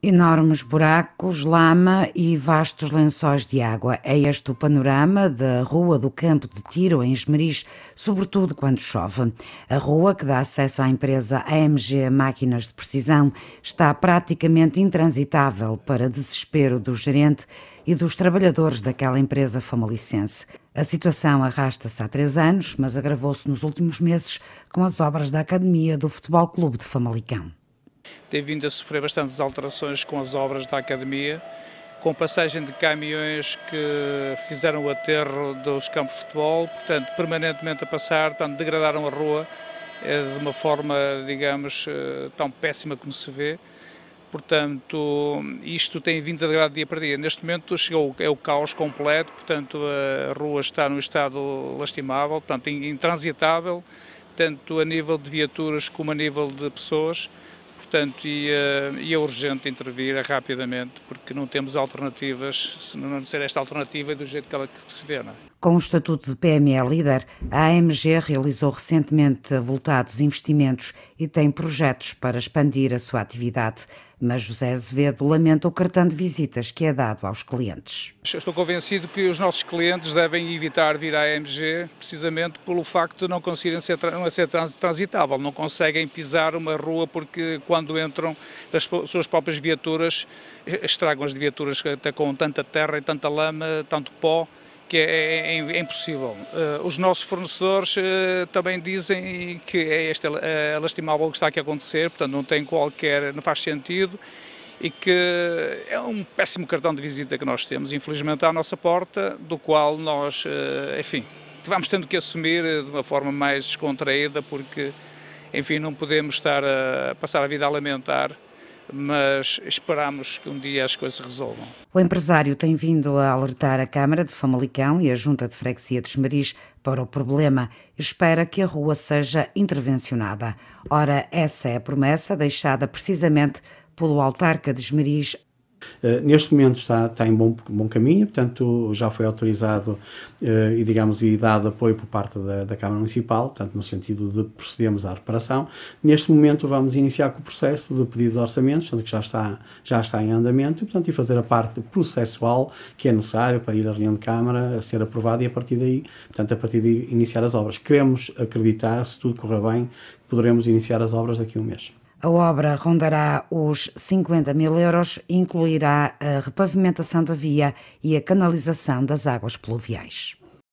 Enormes buracos, lama e vastos lençóis de água. É este o panorama da Rua do Campo de Tiro, em Esmeriz, sobretudo quando chove. A rua, que dá acesso à empresa AMG Máquinas de Precisão, está praticamente intransitável para desespero do gerente e dos trabalhadores daquela empresa famalicense. A situação arrasta-se há três anos, mas agravou-se nos últimos meses com as obras da Academia do Futebol Clube de Famalicão. Tem vindo a sofrer bastantes alterações com as obras da Academia, com passagem de caminhões que fizeram o aterro dos campos de futebol, portanto, permanentemente a passar, portanto, degradaram a rua eh, de uma forma, digamos, eh, tão péssima como se vê. Portanto, isto tem vindo a degradar dia para dia. Neste momento chegou é o caos completo, portanto a rua está num estado lastimável, portanto intransitável, tanto a nível de viaturas como a nível de pessoas portanto, e, eh, e é urgente intervir rapidamente, porque não temos alternativas, se não ser esta alternativa do jeito que ela que se vê. Não é? Com o estatuto de PME líder, a AMG realizou recentemente avultados investimentos e tem projetos para expandir a sua atividade mas José Azevedo lamenta o cartão de visitas que é dado aos clientes. Estou convencido que os nossos clientes devem evitar vir à AMG precisamente pelo facto de não conseguirem ser, não ser transitável, não conseguem pisar uma rua porque quando entram as suas próprias viaturas eh, estragam as viaturas até com tanta terra e tanta lama, tanto pó, que é, é, é impossível. Uh, os nossos fornecedores uh, também dizem que é este uh, lastimável o que está aqui a acontecer, portanto não tem qualquer, não faz sentido e que é um péssimo cartão de visita que nós temos, infelizmente, à nossa porta, do qual nós, enfim, vamos tendo que assumir de uma forma mais descontraída, porque, enfim, não podemos estar a passar a vida a lamentar mas esperamos que um dia as coisas resolvam. O empresário tem vindo a alertar a Câmara de Famalicão e a Junta de Freguesia de Esmeriz para o problema. e Espera que a rua seja intervencionada. Ora, essa é a promessa deixada precisamente pelo autarca de Esmeriz eh, neste momento está, está em bom, bom caminho, portanto já foi autorizado eh, e digamos e dado apoio por parte da, da, Câmara Municipal, portanto no sentido de procedermos à reparação. Neste momento vamos iniciar com o processo de pedido de orçamentos, portanto que já está, já está em andamento, e, portanto e fazer a parte processual que é necessária para ir à reunião de Câmara, a ser aprovada e a partir daí, portanto a partir de iniciar as obras. Queremos acreditar, se tudo correr bem, poderemos iniciar as obras daqui a um mês. A obra rondará os 50 mil euros e incluirá a repavimentação da via e a canalização das águas pluviais.